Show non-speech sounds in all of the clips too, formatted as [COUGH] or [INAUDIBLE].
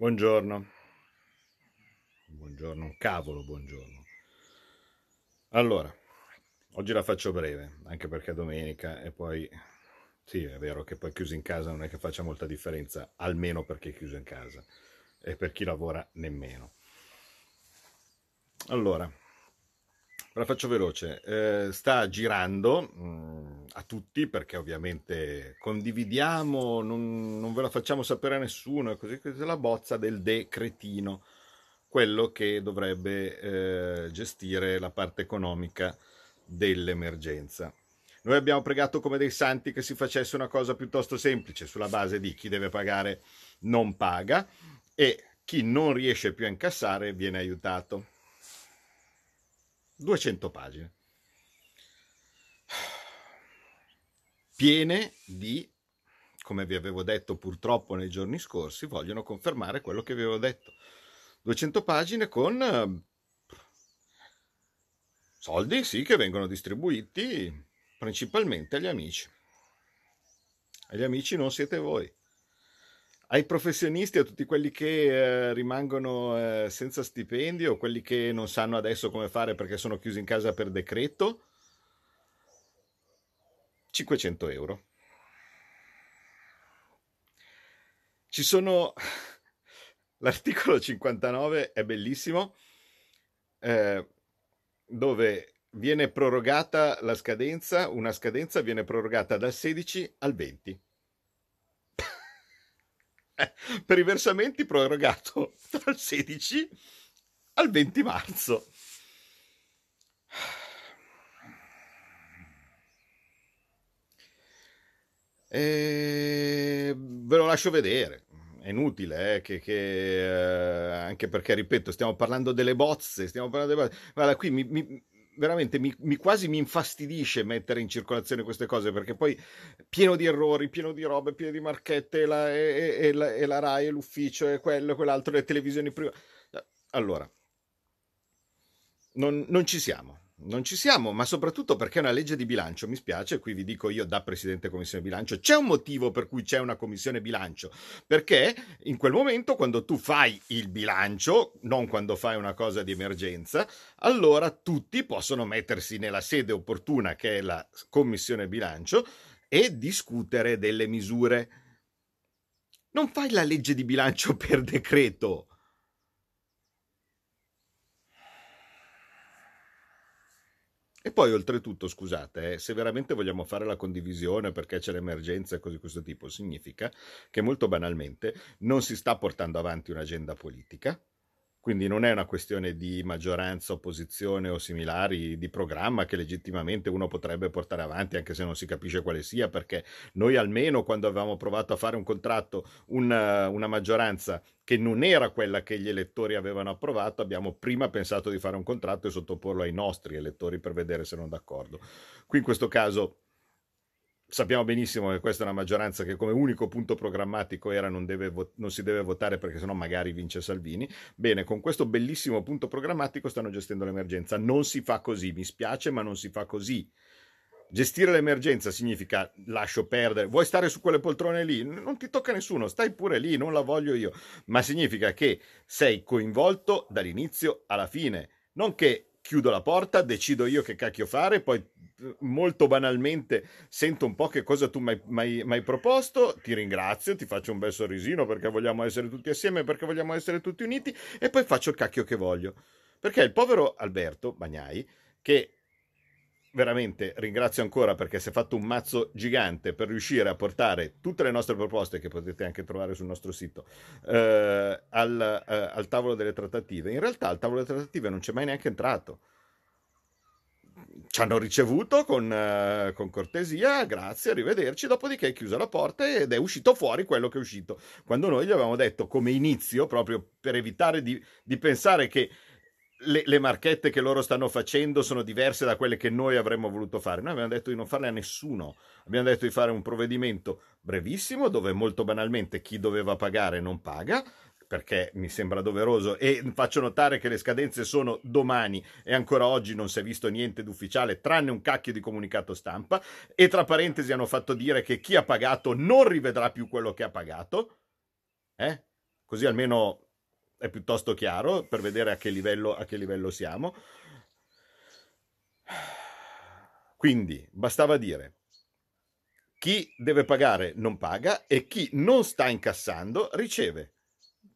Buongiorno. Buongiorno, un cavolo, buongiorno. Allora, oggi la faccio breve, anche perché è domenica e poi sì, è vero che poi chiuso in casa non è che faccia molta differenza, almeno per chi è chiuso in casa e per chi lavora nemmeno. Allora, la faccio veloce. Eh, sta girando, mm, a tutti perché ovviamente condividiamo, non, non, ve la facciamo sapere a nessuno, così questa è la bozza del decretino, quello che dovrebbe eh, gestire la parte economica dell'emergenza. Noi abbiamo pregato come dei santi che si facesse una cosa piuttosto semplice sulla base di chi deve pagare non paga e chi non riesce più a incassare viene aiutato. 200 pagine. piene di, come vi avevo detto purtroppo nei giorni scorsi, vogliono confermare quello che vi avevo detto. 200 pagine con eh, soldi, sì, che vengono distribuiti principalmente agli amici. Agli amici non siete voi. Ai professionisti, a tutti quelli che eh, rimangono eh, senza stipendio, quelli che non sanno adesso come fare perché sono chiusi in casa per decreto, 500 euro. Ci sono... [LAUGHS] L'articolo 59 è bellissimo, eh, dove viene prorogata la scadenza, una scadenza viene prorogata dal 16 al 20. [LAUGHS] Eh, per i versamenti prorogato [LAUGHS] dal 16 al 20 marzo. E ve lo lascio vedere. È inutile, eh, che, che, eh, anche perché, ripeto, stiamo parlando delle bozze. Stiamo parlando delle bozze. Guarda, qui mi, mi veramente mi, mi, quasi mi infastidisce mettere in circolazione queste cose perché poi pieno di errori, pieno di robe, pieno di marchette e la, e, e, la, e la RAI e l'ufficio e quello e quell'altro, le televisioni private. Allora, non, non ci siamo non ci siamo, ma soprattutto perché è una legge di bilancio, mi spiace, qui vi dico io da Presidente Commissione Bilancio, c'è un motivo per cui c'è una Commissione Bilancio, perché in quel momento quando tu fai il bilancio, non quando fai una cosa di emergenza, allora tutti possono mettersi nella sede opportuna che è la Commissione Bilancio e discutere delle misure. Non fai la legge di bilancio per decreto, E poi oltretutto, scusate, eh, se veramente vogliamo fare la condivisione perché c'è l'emergenza e cose di questo tipo, significa che molto banalmente non si sta portando avanti un'agenda politica, quindi non è una questione di maggioranza, opposizione o similari, di programma che legittimamente uno potrebbe portare avanti anche se non si capisce quale sia, perché noi almeno quando avevamo provato a fare un contratto, una, una maggioranza che non era quella che gli elettori avevano approvato, abbiamo prima pensato di fare un contratto e sottoporlo ai nostri elettori per vedere se erano d'accordo. Qui in questo caso sappiamo benissimo che questa è una maggioranza che come unico punto programmatico era non, deve, non si deve votare perché sennò magari vince Salvini. Bene, con questo bellissimo punto programmatico stanno gestendo l'emergenza. Non si fa così, mi spiace, ma non si fa così. Gestire l'emergenza significa lascio perdere, vuoi stare su quelle poltrone lì? Non ti tocca nessuno, stai pure lì, non la voglio io, ma significa che sei coinvolto dall'inizio alla fine, non che chiudo la porta, decido io che cacchio fare, poi molto banalmente sento un po' che cosa tu mi hai proposto, ti ringrazio, ti faccio un bel sorrisino perché vogliamo essere tutti assieme, perché vogliamo essere tutti uniti e poi faccio il cacchio che voglio. Perché il povero Alberto Bagnai, che veramente ringrazio ancora perché si è fatto un mazzo gigante per riuscire a portare tutte le nostre proposte che potete anche trovare sul nostro sito eh, al, eh, al tavolo delle trattative. In realtà al tavolo delle trattative non c'è mai neanche entrato ci hanno ricevuto con, eh, con, cortesia, grazie, arrivederci. Dopodiché è chiusa la porta ed è uscito fuori quello che è uscito. Quando noi gli avevamo detto come inizio, proprio per evitare di, di pensare che le, le, marchette che loro stanno facendo sono diverse da quelle che noi avremmo voluto fare. Noi abbiamo detto di non farle a nessuno, abbiamo detto di fare un provvedimento brevissimo dove molto banalmente chi doveva pagare non paga, perché mi sembra doveroso e faccio notare che le scadenze sono domani e ancora oggi non si è visto niente d'ufficiale tranne un cacchio di comunicato stampa e tra parentesi hanno fatto dire che chi ha pagato non rivedrà più quello che ha pagato. Eh? Così almeno è piuttosto chiaro per vedere a che livello, a che livello siamo. Quindi bastava dire chi deve pagare non paga e chi non sta incassando riceve.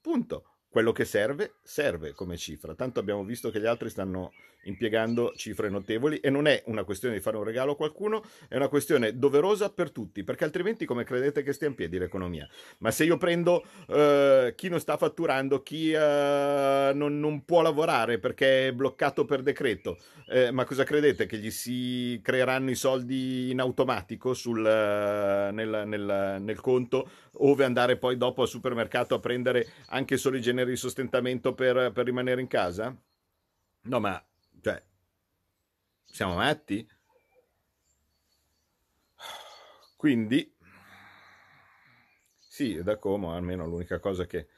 Punto. Quello che serve, serve come cifra. Tanto abbiamo visto che gli altri stanno impiegando cifre notevoli e non è una questione di fare un regalo a qualcuno, è una questione doverosa per tutti, perché altrimenti come credete che stia in piedi l'economia? Ma se io prendo eh, chi non sta fatturando, chi eh, non, non, può lavorare perché è bloccato per decreto, eh, ma cosa credete? Che gli si creeranno i soldi in automatico sul, eh, nel, nel, nel, conto ove andare poi dopo al supermercato a prendere anche solo i generi di sostentamento per, per rimanere in casa? No, ma cioè, siamo matti? Quindi, sì, da Como almeno l'unica cosa che,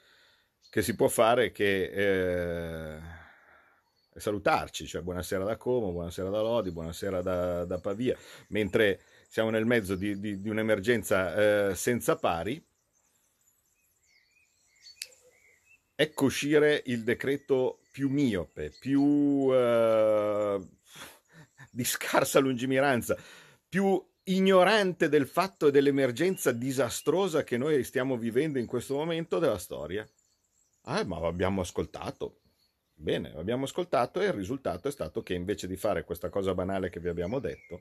che si può fare è che... Eh, salutarci, cioè buonasera da Como, buonasera da Lodi, buonasera da, da Pavia, mentre siamo nel mezzo di, di, di un'emergenza eh, senza pari. Ecco uscire il decreto più miope, più eh, di scarsa lungimiranza, più ignorante del fatto e dell'emergenza disastrosa che noi stiamo vivendo in questo momento della storia. Ah, ma abbiamo ascoltato. Bene, abbiamo ascoltato e il risultato è stato che invece di fare questa cosa banale che vi abbiamo detto,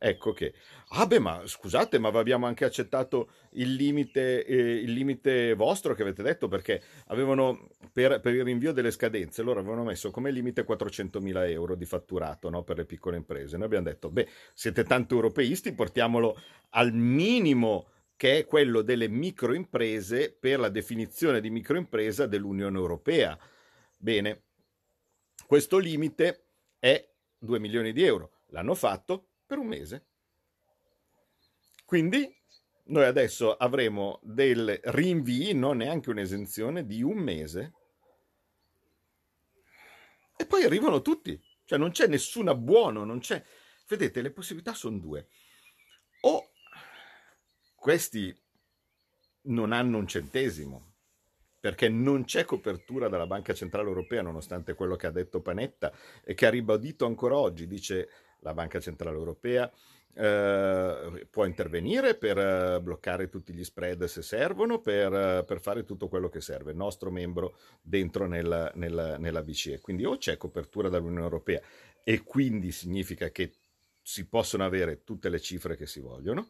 Ecco che, ah beh, ma scusate, ma abbiamo anche accettato il limite, eh, il limite vostro che avete detto perché avevano, per, per, il rinvio delle scadenze, loro avevano messo come limite 400.000 euro di fatturato no, per le piccole imprese. Noi abbiamo detto, beh, siete tanto europeisti, portiamolo al minimo che è quello delle microimprese per la definizione di microimpresa dell'Unione Europea. Bene, questo limite è 2 milioni di euro. L'hanno fatto, per un mese. Quindi noi adesso avremo del rinvii, non neanche un'esenzione, di un mese. E poi arrivano tutti, cioè non c'è nessun abbuono, non c'è... Vedete, le possibilità sono due. O questi non hanno un centesimo, perché non c'è copertura dalla Banca Centrale Europea, nonostante quello che ha detto Panetta e che ha ribadito ancora oggi, dice la Banca Centrale Europea eh, può intervenire per eh, bloccare tutti gli spread se servono, per, eh, per, fare tutto quello che serve, il nostro membro dentro nel, nel, nella BCE. Quindi o c'è copertura dall'Unione Europea e quindi significa che si possono avere tutte le cifre che si vogliono,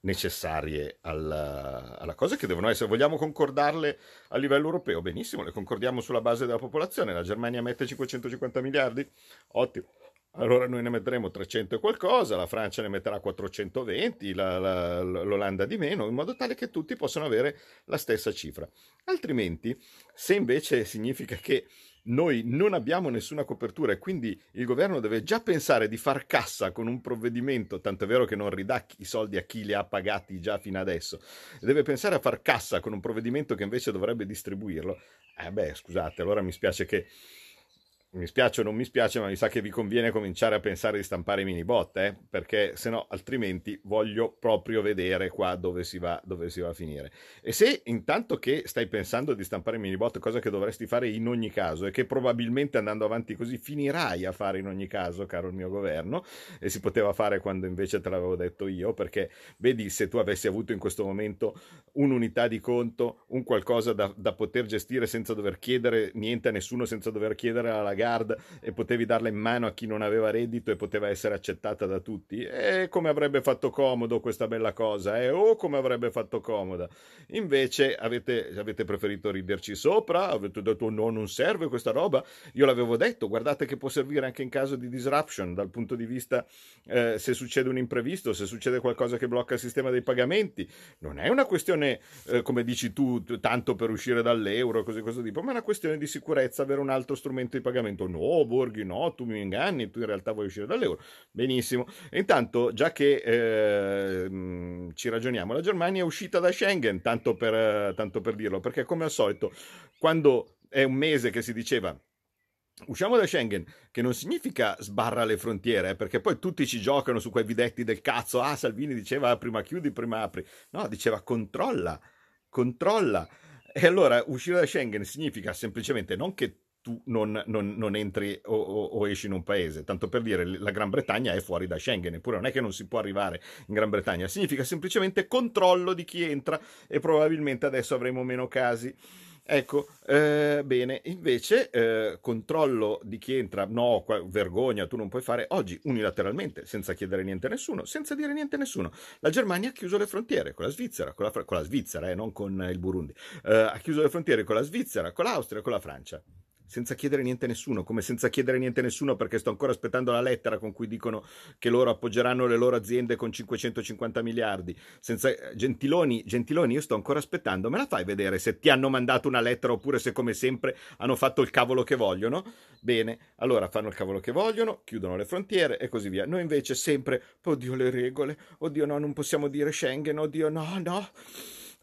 necessarie alla, alla, cosa che devono essere. Vogliamo concordarle a livello europeo? Benissimo, le concordiamo sulla base della popolazione. La Germania mette 550 miliardi? Ottimo. Allora noi ne metteremo 300 e qualcosa, la Francia ne metterà 420, la, la, l'Olanda di meno, in modo tale che tutti possano avere la stessa cifra. Altrimenti, se invece significa che noi non abbiamo nessuna copertura e quindi il governo deve già pensare di far cassa con un provvedimento, tanto è vero che non ridà i soldi a chi li ha pagati già fino adesso, deve pensare a far cassa con un provvedimento che invece dovrebbe distribuirlo. Eh beh, scusate, allora mi spiace che mi spiace o non mi spiace, ma mi sa che vi conviene cominciare a pensare di stampare i mini bot, eh? perché se no altrimenti voglio proprio vedere qua dove si, va, dove si va a finire. E se intanto che stai pensando di stampare i mini bot, cosa che dovresti fare in ogni caso e che probabilmente andando avanti così finirai a fare in ogni caso, caro il mio governo, e si poteva fare quando invece te l'avevo detto io, perché vedi se tu avessi avuto in questo momento un'unità di conto, un qualcosa da, da poter gestire senza dover chiedere niente a nessuno, senza dover chiedere alla gara, yard e potevi darla in mano a chi non aveva reddito e poteva essere accettata da tutti. E come avrebbe fatto comodo questa bella cosa, eh? Oh, come avrebbe fatto comoda. Invece avete, avete preferito riderci sopra, avete detto no, non serve questa roba. Io l'avevo detto, guardate che può servire anche in caso di disruption dal punto di vista eh, se succede un imprevisto, se succede qualcosa che blocca il sistema dei pagamenti. Non è una questione, eh, come dici tu, tanto per uscire dall'euro, cose di questo tipo, ma è una questione di sicurezza, avere un altro strumento di pagamento Parlamento, no Borghi, no, tu mi inganni, tu in realtà vuoi uscire dall'euro. Benissimo. Intanto, già che eh, mm, ci ragioniamo, la Germania è uscita da Schengen, tanto per, tanto per dirlo, perché come al solito, quando è un mese che si diceva Usciamo da Schengen, che non significa sbarra le frontiere, eh, perché poi tutti ci giocano su quei videtti del cazzo. Ah, Salvini diceva prima chiudi, prima apri. No, diceva controlla, controlla. E allora uscire da Schengen significa semplicemente non che tu non, non, non entri o, o, o, esci in un paese. Tanto per dire, la Gran Bretagna è fuori da Schengen, eppure non è che non si può arrivare in Gran Bretagna, significa semplicemente controllo di chi entra e probabilmente adesso avremo meno casi. Ecco, eh, bene, invece eh, controllo di chi entra, no, qua, vergogna, tu non puoi fare oggi unilateralmente, senza chiedere niente a nessuno, senza dire niente a nessuno. La Germania ha chiuso le frontiere con la Svizzera, con la, con la Svizzera, eh, non con il Burundi, eh, ha chiuso le frontiere con la Svizzera, con l'Austria, con la Francia senza chiedere niente a nessuno, come senza chiedere niente a nessuno perché sto ancora aspettando la lettera con cui dicono che loro appoggeranno le loro aziende con 550 miliardi. Senza... Eh, Gentiloni, Gentiloni, io sto ancora aspettando, me la fai vedere se ti hanno mandato una lettera oppure se come sempre hanno fatto il cavolo che vogliono? Bene, allora fanno il cavolo che vogliono, chiudono le frontiere e così via. Noi invece sempre, oddio le regole, oddio no, non possiamo dire Schengen, oddio no, no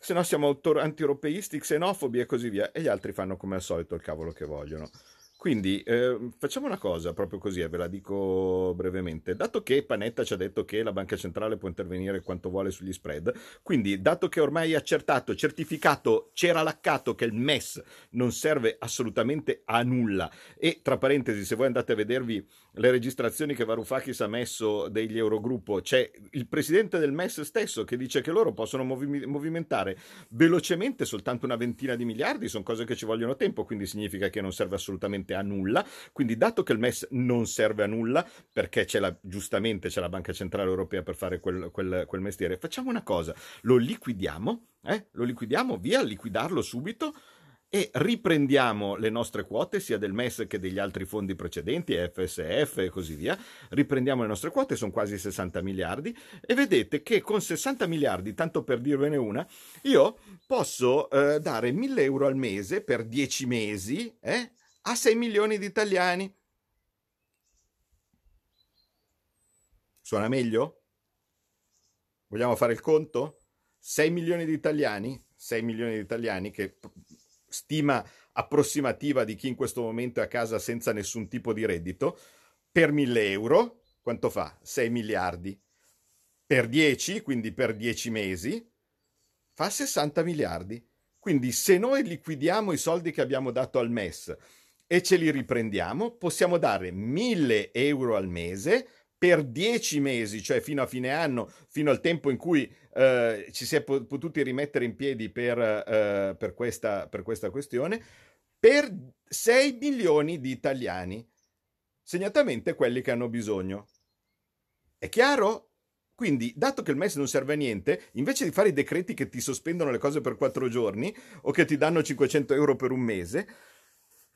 se no siamo anti-europeisti, xenofobi e così via, e gli altri fanno come al solito il cavolo che vogliono. Quindi eh, facciamo una cosa proprio così, e ve la dico brevemente. Dato che Panetta ci ha detto che la banca centrale può intervenire quanto vuole sugli spread, quindi dato che ormai è accertato, certificato, c'era laccato che il MES non serve assolutamente a nulla e tra parentesi se voi andate a vedervi le registrazioni che Varoufakis ha messo degli Eurogruppo, c'è il presidente del MES stesso che dice che loro possono movimentare velocemente soltanto una ventina di miliardi, sono cose che ci vogliono tempo, quindi significa che non serve assolutamente a nulla. Quindi dato che il MES non serve a nulla, perché c'è la, giustamente c'è la Banca Centrale Europea per fare quel, quel, quel mestiere, facciamo una cosa, lo liquidiamo, eh? lo liquidiamo, via, liquidarlo subito e riprendiamo le nostre quote sia del MES che degli altri fondi precedenti, FSF e così via. Riprendiamo le nostre quote, sono quasi 60 miliardi e vedete che con 60 miliardi, tanto per dirvene una, io posso eh, dare 1000 euro al mese per 10 mesi eh, a 6 milioni di italiani. Suona meglio? Vogliamo fare il conto? 6 milioni di italiani? 6 milioni di italiani che stima approssimativa di chi in questo momento è a casa senza nessun tipo di reddito, per 1000 euro quanto fa? 6 miliardi. Per 10, quindi per 10 mesi, fa 60 miliardi. Quindi se noi liquidiamo i soldi che abbiamo dato al MES e ce li riprendiamo, possiamo dare 1000 euro al mese per dieci mesi, cioè fino a fine anno, fino al tempo in cui eh, ci si è potuti rimettere in piedi per, eh, per, questa, per questa questione, per 6 milioni di italiani, segnatamente quelli che hanno bisogno. È chiaro? Quindi, dato che il MES non serve a niente, invece di fare i decreti che ti sospendono le cose per quattro giorni o che ti danno 500 euro per un mese,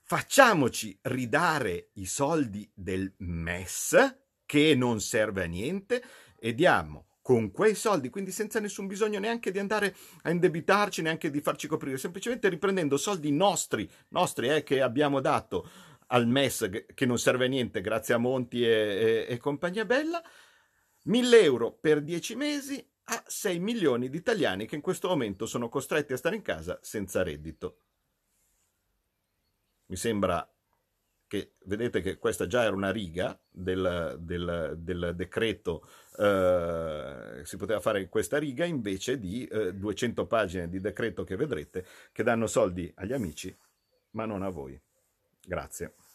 facciamoci ridare i soldi del MES che non serve a niente e diamo con quei soldi, quindi senza nessun bisogno neanche di andare a indebitarci, neanche di farci coprire, semplicemente riprendendo soldi nostri, nostri eh, che abbiamo dato al MES che non serve a niente grazie a Monti e, e, e compagnia bella, 1000 euro per 10 mesi a 6 milioni di italiani che in questo momento sono costretti a stare in casa senza reddito. Mi sembra che vedete che questa già era una riga del, del, del decreto, eh, si poteva fare questa riga invece di eh, 200 pagine di decreto che vedrete che danno soldi agli amici ma non a voi. Grazie.